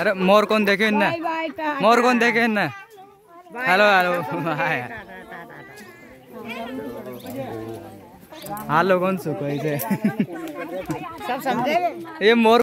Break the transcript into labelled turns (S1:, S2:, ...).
S1: अरे मोर
S2: कौन देखे ना
S3: मोर कौन देखे ना हेलो हेलो हाय हेलो कौन सुख
S4: सब समझे
S5: ये मोर